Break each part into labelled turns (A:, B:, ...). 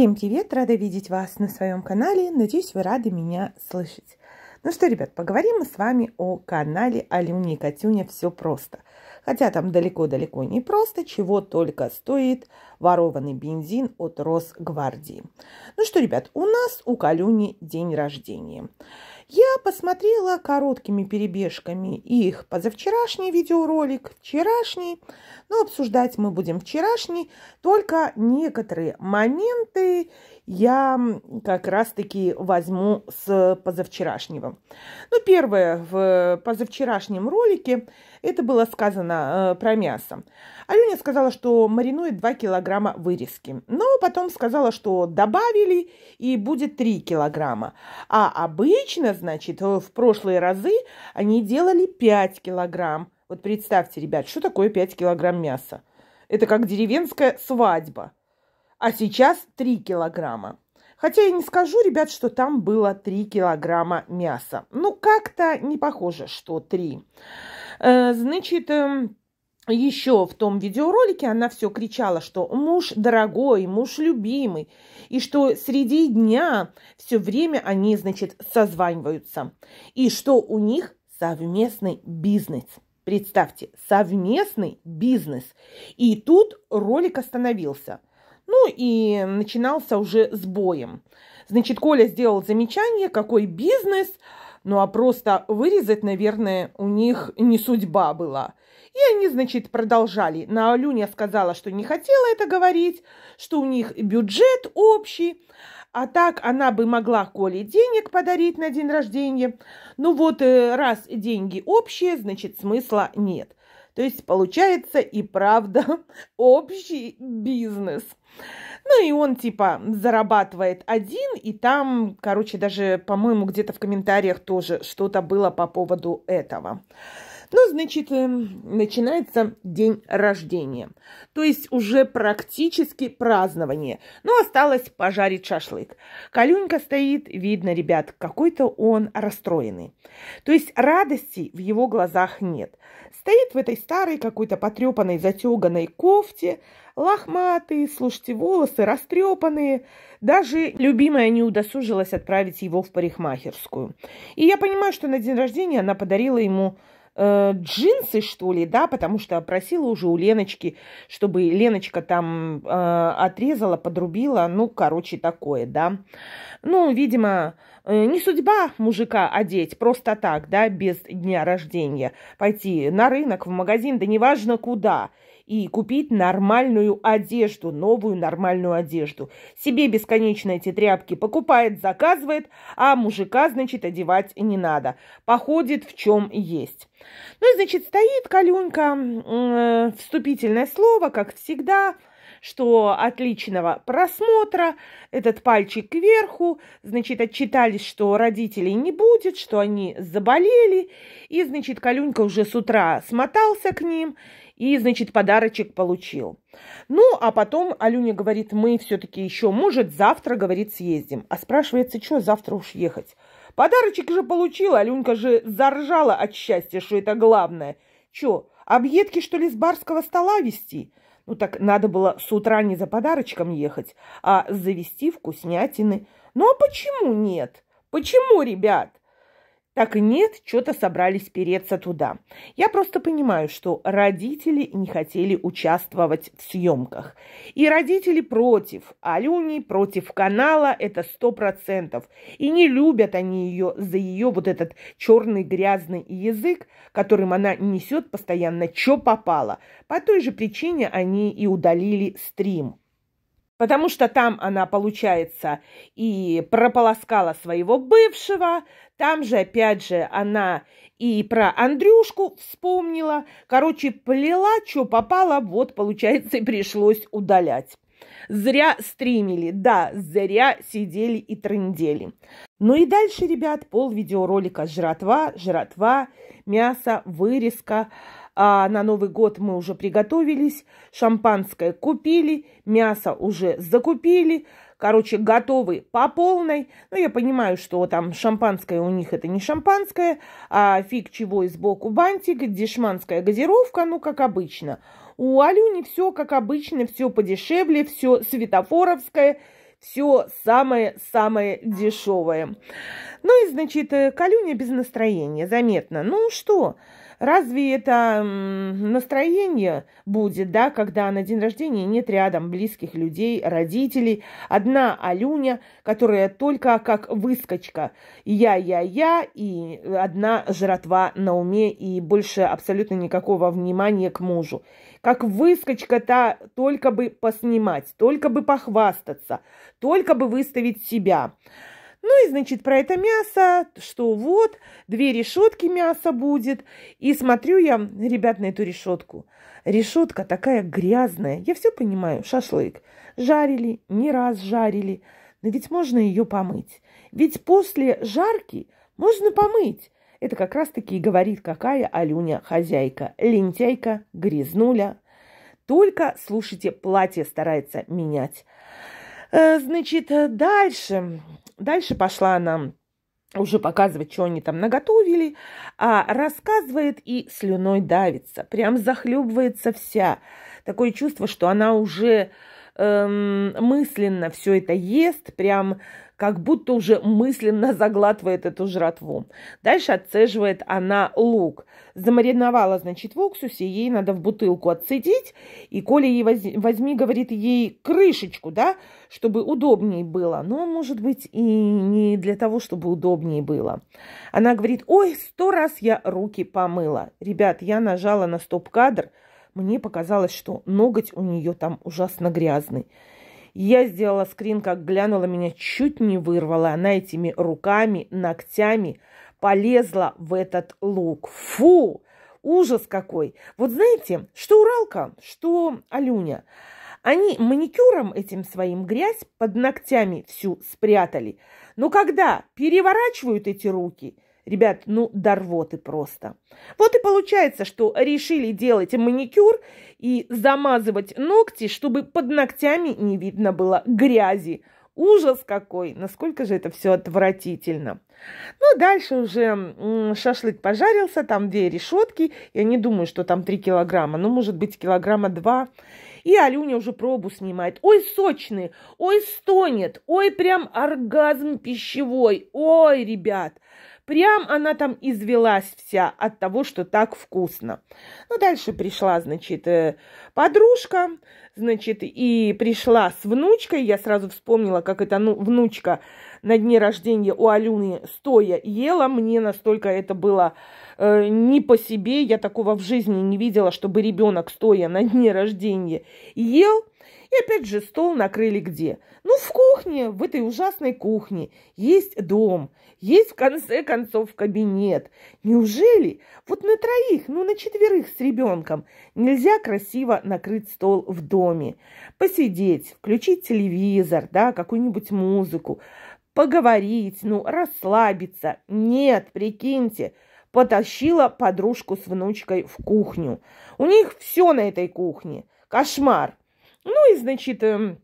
A: Всем привет! Рада видеть вас на своем канале. Надеюсь, вы рады меня слышать. Ну что, ребят, поговорим мы с вами о канале Алюни и Катюня «Все просто». Хотя там далеко-далеко не просто, чего только стоит ворованный бензин от Росгвардии. Ну что, ребят, у нас у Калюни день рождения. Я посмотрела короткими перебежками их позавчерашний видеоролик, вчерашний, но обсуждать мы будем вчерашний, только некоторые моменты я как раз-таки возьму с позавчерашнего. Ну, первое, в позавчерашнем ролике это было сказано э, про мясо. Аленя сказала, что маринует 2 килограмма вырезки, но потом сказала, что добавили и будет 3 килограмма. А обычно, значит, в прошлые разы они делали 5 килограмм. Вот представьте, ребят, что такое 5 килограмм мяса? Это как деревенская свадьба – а сейчас 3 килограмма. Хотя я не скажу, ребят, что там было 3 килограмма мяса. Ну, как-то не похоже, что 3. Э, значит, эм, еще в том видеоролике она все кричала, что муж дорогой, муж любимый, и что среди дня все время они, значит, созваниваются, и что у них совместный бизнес. Представьте, совместный бизнес. И тут ролик остановился – ну и начинался уже с боем. Значит, Коля сделал замечание, какой бизнес, ну а просто вырезать, наверное, у них не судьба была. И они, значит, продолжали. На Алюня сказала, что не хотела это говорить, что у них бюджет общий, а так она бы могла Коле денег подарить на день рождения. Ну вот э, раз деньги общие, значит, смысла нет. То есть получается и правда общий бизнес. Ну и он типа зарабатывает один, и там, короче, даже, по-моему, где-то в комментариях тоже что-то было по поводу этого. Ну, значит, эм, начинается день рождения. То есть уже практически празднование. Но ну, осталось пожарить шашлык. Калюнька стоит, видно, ребят, какой-то он расстроенный. То есть радости в его глазах нет. Стоит в этой старой какой-то потрепанной затеганной кофте, лохматые, слушайте, волосы растрепанные. Даже любимая не удосужилась отправить его в парикмахерскую. И я понимаю, что на день рождения она подарила ему Э, джинсы, что ли, да, потому что просила уже у Леночки, чтобы Леночка там э, отрезала, подрубила, ну, короче, такое, да. Ну, видимо, э, не судьба мужика одеть просто так, да, без дня рождения, пойти на рынок, в магазин, да неважно куда – и купить нормальную одежду, новую нормальную одежду. Себе бесконечно эти тряпки покупает, заказывает, а мужика, значит, одевать не надо. Походит в чем есть. Ну и, значит, стоит Каленька, э, вступительное слово, как всегда – что отличного просмотра, этот пальчик кверху, значит, отчитались, что родителей не будет, что они заболели, и, значит, Калюнька уже с утра смотался к ним, и, значит, подарочек получил. Ну, а потом Алюня говорит, мы все-таки еще, может, завтра, говорит, съездим. А спрашивается, что завтра уж ехать? Подарочек же получил, Алюнька же заржала от счастья, что это главное. Че, объедки, что ли, с барского стола вести? Ну так надо было с утра не за подарочком ехать, а завести вкуснятины. Ну а почему нет? Почему, ребят? так и нет, что-то собрались переться туда. Я просто понимаю, что родители не хотели участвовать в съемках. И родители против Алюни, против канала, это сто процентов. И не любят они ее за ее вот этот черный грязный язык, которым она несет постоянно, что попало. По той же причине они и удалили стрим потому что там она, получается, и прополоскала своего бывшего, там же, опять же, она и про Андрюшку вспомнила, короче, плела, что попало, вот, получается, и пришлось удалять. Зря стримили, да, зря сидели и трындели. Ну и дальше, ребят, пол видеоролика «Жратва», «Жратва», «Мясо», «Вырезка», а на Новый год мы уже приготовились, шампанское купили, мясо уже закупили, короче, готовы по полной. Но ну, я понимаю, что там шампанское у них это не шампанское, а фиг чего и сбоку бантик, дешманская газировка, ну, как обычно. У Алюни все как обычно, все подешевле, все светофоровское, все самое-самое дешевое. Ну и, значит, э, Калюня без настроения, заметно. Ну что, Разве это настроение будет, да, когда на день рождения нет рядом близких людей, родителей, одна Алюня, которая только как выскочка, я-я-я и одна жратва на уме и больше абсолютно никакого внимания к мужу. Как выскочка-то только бы поснимать, только бы похвастаться, только бы выставить себя. Ну и, значит, про это мясо, что вот, две решетки мяса будет. И смотрю я, ребят, на эту решетку. Решетка такая грязная. Я все понимаю, шашлык. Жарили, не раз жарили. Но ведь можно ее помыть. Ведь после жарки можно помыть. Это как раз-таки и говорит, какая Алюня хозяйка. Лентяйка, грязнуля. Только, слушайте, платье старается менять. Э, значит, э, дальше, дальше пошла она уже показывать, что они там наготовили, а рассказывает и слюной давится, прям захлебывается вся. Такое чувство, что она уже эм, мысленно все это ест, прям как будто уже мысленно заглатывает эту жратву. Дальше отцеживает она лук. Замариновала, значит, в уксусе, ей надо в бутылку отцедить. И Коля ей возьми, возьми, говорит ей крышечку, да, чтобы удобнее было. Но, может быть, и не для того, чтобы удобнее было. Она говорит, ой, сто раз я руки помыла. Ребят, я нажала на стоп-кадр, мне показалось, что ноготь у нее там ужасно грязный. Я сделала скрин, как глянула, меня чуть не вырвала. Она этими руками, ногтями полезла в этот лук. Фу! Ужас какой! Вот знаете, что Уралка, что Алюня, они маникюром этим своим грязь под ногтями всю спрятали. Но когда переворачивают эти руки – Ребят, ну, до просто. Вот и получается, что решили делать маникюр и замазывать ногти, чтобы под ногтями не видно было грязи. Ужас какой! Насколько же это все отвратительно. Ну, а дальше уже шашлык пожарился, там две решетки. Я не думаю, что там три килограмма, ну, может быть, килограмма два. И Алюня уже пробу снимает. Ой, сочный, ой, стонет, ой, прям оргазм пищевой. Ой, ребят, Прям она там извелась вся от того, что так вкусно. Ну, дальше пришла, значит, э, подружка, значит, и пришла с внучкой. Я сразу вспомнила, как эта ну, внучка на дне рождения у Алюны стоя ела. Мне настолько это было э, не по себе, я такого в жизни не видела, чтобы ребенок, стоя на дне рождения, ел. И опять же, стол накрыли где? Ну, в кухне, в этой ужасной кухне. Есть дом, есть в конце концов кабинет. Неужели вот на троих, ну на четверых с ребенком нельзя красиво накрыть стол в доме? Посидеть, включить телевизор, да, какую-нибудь музыку, поговорить, ну, расслабиться. Нет, прикиньте, потащила подружку с внучкой в кухню. У них все на этой кухне. Кошмар. Ну и, значит, эм,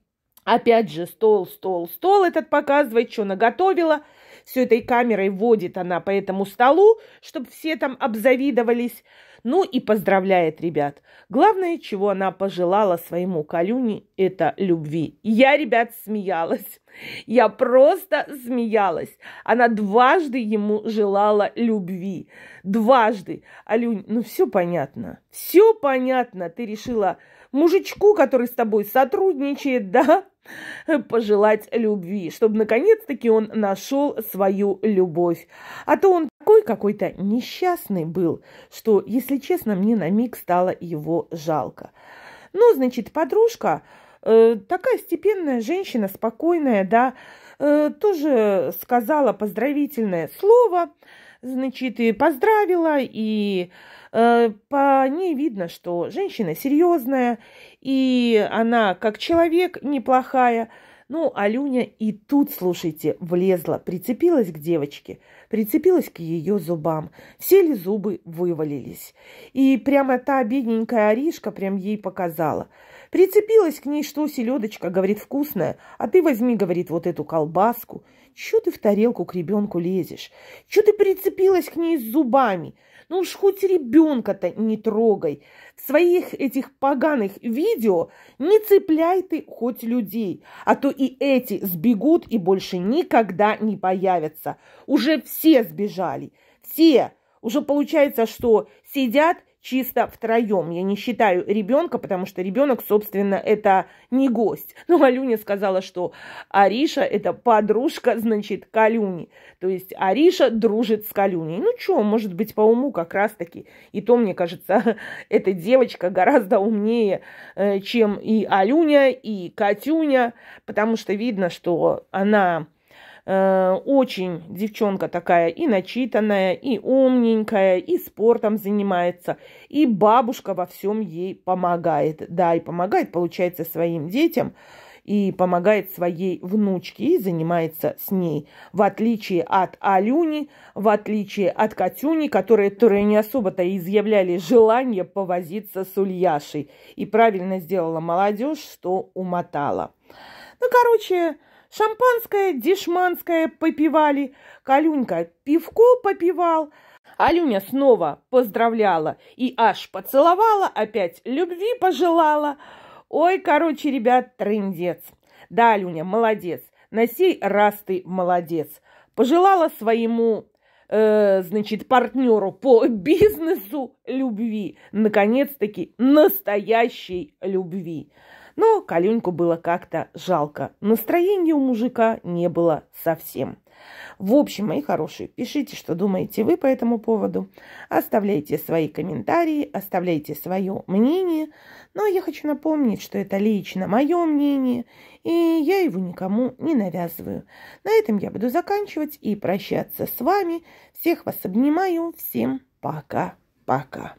A: опять же, стол, стол, стол этот показывает, что наготовила. Все этой камерой водит она по этому столу, чтобы все там обзавидовались. Ну и поздравляет ребят. Главное, чего она пожелала своему Калюне, это любви. Я, ребят, смеялась. Я просто смеялась. Она дважды ему желала любви. Дважды. Алюнь, ну все понятно. Все понятно. Ты решила мужичку, который с тобой сотрудничает, да, пожелать любви, чтобы наконец-таки он нашел свою любовь. А то он такой какой-то несчастный был, что, если честно, мне на миг стало его жалко. Ну, значит, подружка, э, такая степенная женщина, спокойная, да, э, тоже сказала поздравительное слово, значит, и поздравила, и э, по ней видно, что женщина серьезная, и она как человек неплохая, ну, Алюня и тут, слушайте, влезла, прицепилась к девочке, прицепилась к ее зубам. Все ли зубы вывалились? И прямо та бедненькая Аришка прям ей показала – Прицепилась к ней, что селедочка, говорит, вкусная, а ты возьми, говорит, вот эту колбаску. Чё ты в тарелку к ребенку лезешь? Чё ты прицепилась к ней с зубами? Ну уж хоть ребенка-то не трогай. В своих этих поганых видео не цепляй ты хоть людей, а то и эти сбегут и больше никогда не появятся. Уже все сбежали, все. Уже получается, что сидят чисто втроем. Я не считаю ребенка, потому что ребенок, собственно, это не гость. Ну, Алюня сказала, что Ариша – это подружка, значит, Калюни. То есть Ариша дружит с Калюней. Ну, что, может быть, по уму как раз-таки. И то, мне кажется, эта девочка гораздо умнее, э, чем и Алюня, и Катюня, потому что видно, что она Э, очень девчонка такая и начитанная, и умненькая, и спортом занимается, и бабушка во всем ей помогает. Да, и помогает, получается, своим детям, и помогает своей внучке, и занимается с ней. В отличие от Алюни, в отличие от Катюни, которые, которые не особо-то изъявляли желание повозиться с Ульяшей. И правильно сделала молодежь, что умотала. Ну, короче, Шампанское, дешманское попивали, Калюнька пивко попивал, Алюня снова поздравляла и аж поцеловала, опять любви пожелала. Ой, короче, ребят, трындец. Да, Алюня, молодец, на сей раз ты молодец. Пожелала своему э, значит, партнеру по бизнесу любви. Наконец-таки настоящей любви. Но Калюньку было как-то жалко. Настроения у мужика не было совсем. В общем, мои хорошие, пишите, что думаете вы по этому поводу. Оставляйте свои комментарии, оставляйте свое мнение. Но я хочу напомнить, что это лично мое мнение, и я его никому не навязываю. На этом я буду заканчивать и прощаться с вами. Всех вас обнимаю. Всем пока-пока.